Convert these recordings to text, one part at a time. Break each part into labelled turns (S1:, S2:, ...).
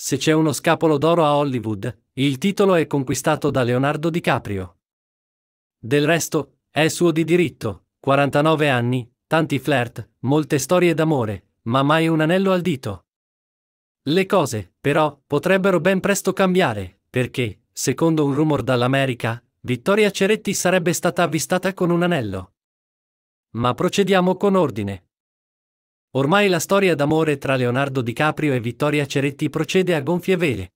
S1: Se c'è uno scapolo d'oro a Hollywood, il titolo è conquistato da Leonardo DiCaprio. Del resto, è suo di diritto, 49 anni, tanti flirt, molte storie d'amore, ma mai un anello al dito. Le cose, però, potrebbero ben presto cambiare, perché, secondo un rumor dall'America, Vittoria Ceretti sarebbe stata avvistata con un anello. Ma procediamo con ordine, Ormai la storia d'amore tra Leonardo DiCaprio e Vittoria Ceretti procede a gonfie vele.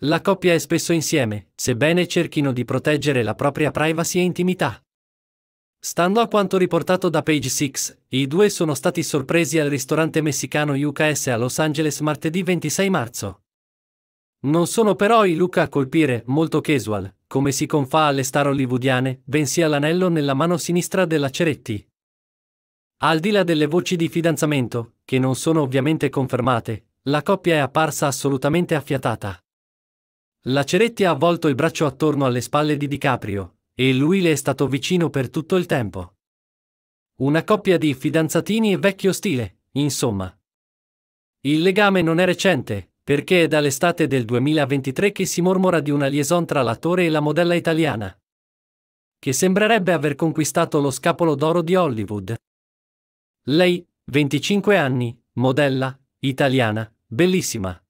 S1: La coppia è spesso insieme, sebbene cerchino di proteggere la propria privacy e intimità. Stando a quanto riportato da Page 6, i due sono stati sorpresi al ristorante messicano UKS a Los Angeles martedì 26 marzo. Non sono però i Luca a colpire, molto casual, come si confà alle star hollywoodiane, bensì all'anello nella mano sinistra della Ceretti. Al di là delle voci di fidanzamento, che non sono ovviamente confermate, la coppia è apparsa assolutamente affiatata. La Ceretti ha avvolto il braccio attorno alle spalle di DiCaprio, e lui le è stato vicino per tutto il tempo. Una coppia di fidanzatini e vecchio stile, insomma. Il legame non è recente, perché è dall'estate del 2023 che si mormora di una liaison tra l'attore e la modella italiana, che sembrerebbe aver conquistato lo scapolo d'oro di Hollywood. Lei, 25 anni, modella, italiana, bellissima.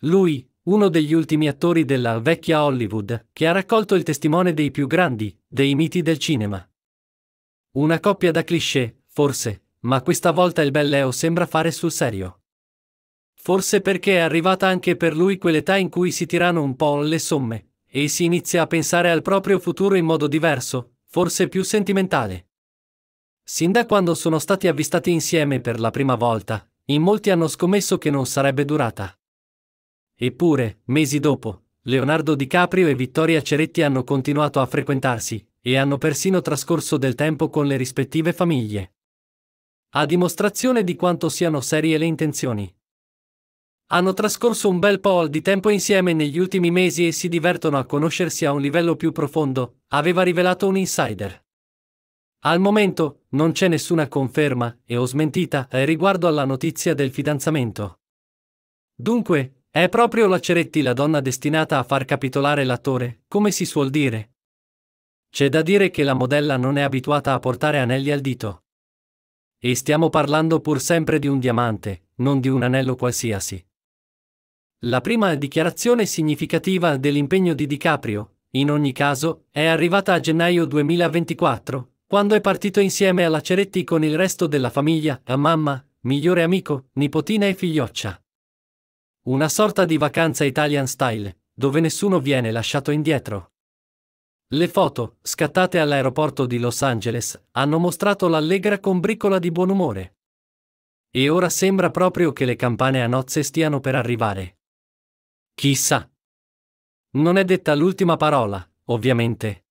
S1: Lui, uno degli ultimi attori della vecchia Hollywood, che ha raccolto il testimone dei più grandi, dei miti del cinema. Una coppia da cliché, forse, ma questa volta il Belleo sembra fare sul serio. Forse perché è arrivata anche per lui quell'età in cui si tirano un po' le somme, e si inizia a pensare al proprio futuro in modo diverso, forse più sentimentale. Sin da quando sono stati avvistati insieme per la prima volta, in molti hanno scommesso che non sarebbe durata. Eppure, mesi dopo, Leonardo DiCaprio e Vittoria Ceretti hanno continuato a frequentarsi e hanno persino trascorso del tempo con le rispettive famiglie. A dimostrazione di quanto siano serie le intenzioni. Hanno trascorso un bel po' di tempo insieme negli ultimi mesi e si divertono a conoscersi a un livello più profondo, aveva rivelato un insider. Al momento non c'è nessuna conferma e ho smentita eh, riguardo alla notizia del fidanzamento. Dunque, è proprio la Ceretti la donna destinata a far capitolare l'attore, come si suol dire. C'è da dire che la modella non è abituata a portare anelli al dito. E stiamo parlando pur sempre di un diamante, non di un anello qualsiasi. La prima dichiarazione significativa dell'impegno di DiCaprio, in ogni caso, è arrivata a gennaio 2024, quando è partito insieme alla Ceretti con il resto della famiglia, a mamma, migliore amico, nipotina e figlioccia. Una sorta di vacanza Italian style, dove nessuno viene lasciato indietro. Le foto, scattate all'aeroporto di Los Angeles, hanno mostrato l'allegra combricola di buon umore. E ora sembra proprio che le campane a nozze stiano per arrivare. Chissà. Non è detta l'ultima parola, ovviamente.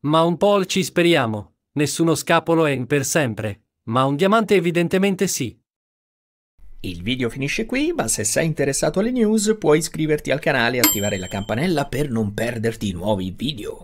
S1: Ma un po' ci speriamo, nessuno scapolo è in per sempre, ma un diamante evidentemente sì. Il video finisce qui, ma se sei interessato alle news puoi iscriverti al canale e attivare la campanella per non perderti nuovi video.